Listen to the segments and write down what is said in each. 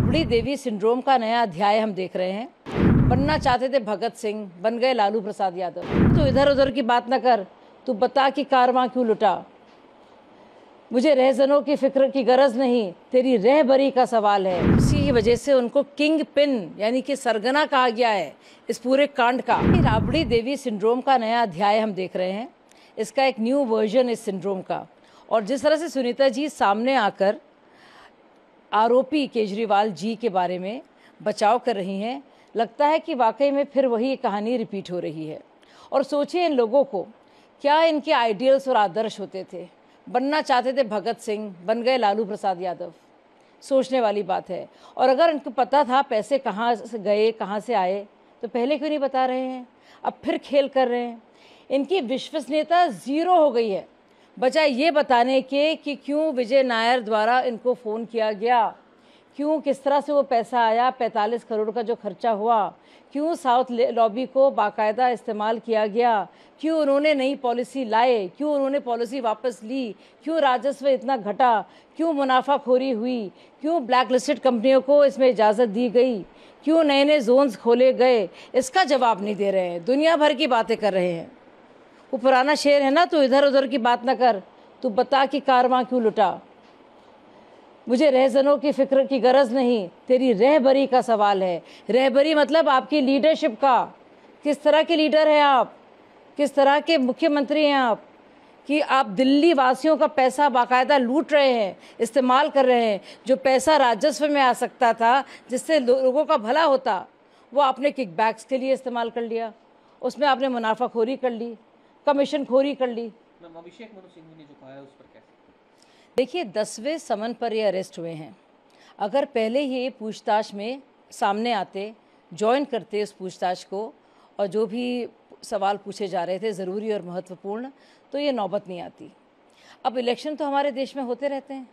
राबड़ी देवी syndrome का नया अध्याय हम देख रहे हैं बनना चाहते थे भगत सिंह बन गए लालू प्रसाद यादव तो इधर उधर की बात ना कर तू बता कि वहाँ क्यों लुटा मुझे रहजनों की फिक्र की गरज नहीं तेरी रहबरी का सवाल है उसी की वजह से उनको किंग पिन यानी कि सरगना कहा गया है इस पूरे कांड का राबड़ी देवी सिंड्रोम का नया अध्याय हम देख रहे हैं इसका एक न्यू वर्जन इस सिंड्रोम का और जिस तरह से सुनीता जी सामने आकर आरोपी केजरीवाल जी के बारे में बचाव कर रही हैं लगता है कि वाकई में फिर वही कहानी रिपीट हो रही है और सोचिए इन लोगों को क्या इनके आइडियल्स और आदर्श होते थे बनना चाहते थे भगत सिंह बन गए लालू प्रसाद यादव सोचने वाली बात है और अगर इनको पता था पैसे कहाँ से गए कहाँ से आए तो पहले क्यों नहीं बता रहे हैं अब फिर खेल कर रहे हैं इनकी विश्वसनीयता ज़ीरो हो गई है बजाय ये बताने के कि क्यों विजय नायर द्वारा इनको फ़ोन किया गया क्यों किस तरह से वो पैसा आया 45 करोड़ का जो खर्चा हुआ क्यों साउथ लॉबी को बाकायदा इस्तेमाल किया गया क्यों उन्होंने नई पॉलिसी लाए क्यों उन्होंने पॉलिसी वापस ली क्यों राजस्व इतना घटा क्यों मुनाफाखोरी हुई क्यों ब्लैक लिस्टेड कंपनियों को इसमें इजाज़त दी गई क्यों नए नए जोन्स खोले गए इसका जवाब नहीं दे रहे हैं दुनिया भर की बातें कर रहे हैं वो पुराना शेर है ना तो इधर उधर की बात ना कर तू बता कि कारवां क्यों लुटा मुझे रहजनों की फ़िक्र की गरज नहीं तेरी रहबरी का सवाल है रहबरी मतलब आपकी लीडरशिप का किस तरह के लीडर हैं आप किस तरह के मुख्यमंत्री हैं आप कि आप दिल्ली वासियों का पैसा बाकायदा लूट रहे हैं इस्तेमाल कर रहे हैं जो पैसा राजस्व में आ सकता था जिससे लोगों का भला होता वो आपने किकबैक्स के लिए इस्तेमाल कर लिया उसमें आपने मुनाफाखोरी कर ली कमीशन खोरी कर ली अभिषेक मनु सिंह ने जो कहा उस पर कैसे देखिए दसवें समन पर ये अरेस्ट हुए हैं अगर पहले ही पूछताछ में सामने आते ज्वाइन करते उस पूछताछ को और जो भी सवाल पूछे जा रहे थे ज़रूरी और महत्वपूर्ण तो ये नौबत नहीं आती अब इलेक्शन तो हमारे देश में होते रहते हैं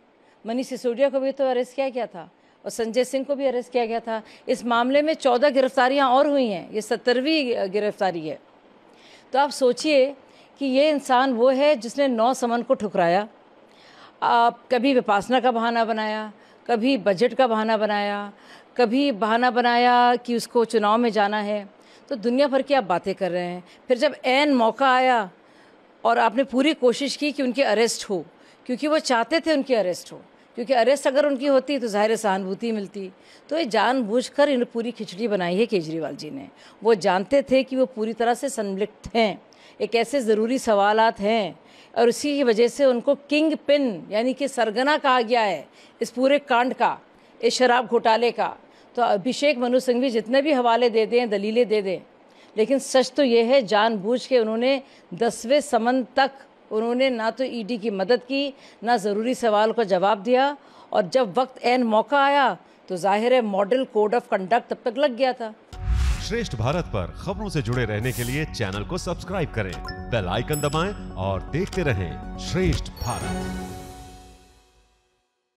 मनीष सिसोदिया को भी तो अरेस्ट किया गया था और संजय सिंह को भी अरेस्ट किया गया था इस मामले में चौदह गिरफ्तारियां और हुई हैं ये सत्तरवीं गिरफ्तारी है तो आप सोचिए कि ये इंसान वो है जिसने नौ समन को ठुकराया आप कभी विपासना का बहाना बनाया कभी बजट का बहाना बनाया कभी बहाना बनाया कि उसको चुनाव में जाना है तो दुनिया भर की आप बातें कर रहे हैं फिर जब एन मौका आया और आपने पूरी कोशिश की कि उनकी अरेस्ट हो क्योंकि वो चाहते थे उनकी अरेस्ट हो क्योंकि अरेस्ट अगर उनकी होती तो ज़ाहिर सहानुभूति मिलती तो ये जानबूझकर इन्हें पूरी खिचड़ी बनाई है केजरीवाल जी ने वो जानते थे कि वो पूरी तरह से संलिप्त हैं एक ऐसे ज़रूरी सवाल हैं और उसी की वजह से उनको किंग पिन यानी कि सरगना कहा गया है इस पूरे कांड का इस शराब घोटाले का तो अभिषेक मनु सिंघवी जितने भी हवाले दे दें दलीलें दे दें लेकिन सच तो ये है जानबूझ के उन्होंने दसवें समन तक उन्होंने ना तो ईडी e की मदद की ना ज़रूरी सवाल का जवाब दिया और जब वक्त एन मौका आया तो जाहिर है मॉडल कोड ऑफ कंडक्ट तब तक लग गया था श्रेष्ठ भारत पर खबरों से जुड़े रहने के लिए चैनल को सब्सक्राइब करें बेल आइकन दबाएं और देखते रहें श्रेष्ठ भारत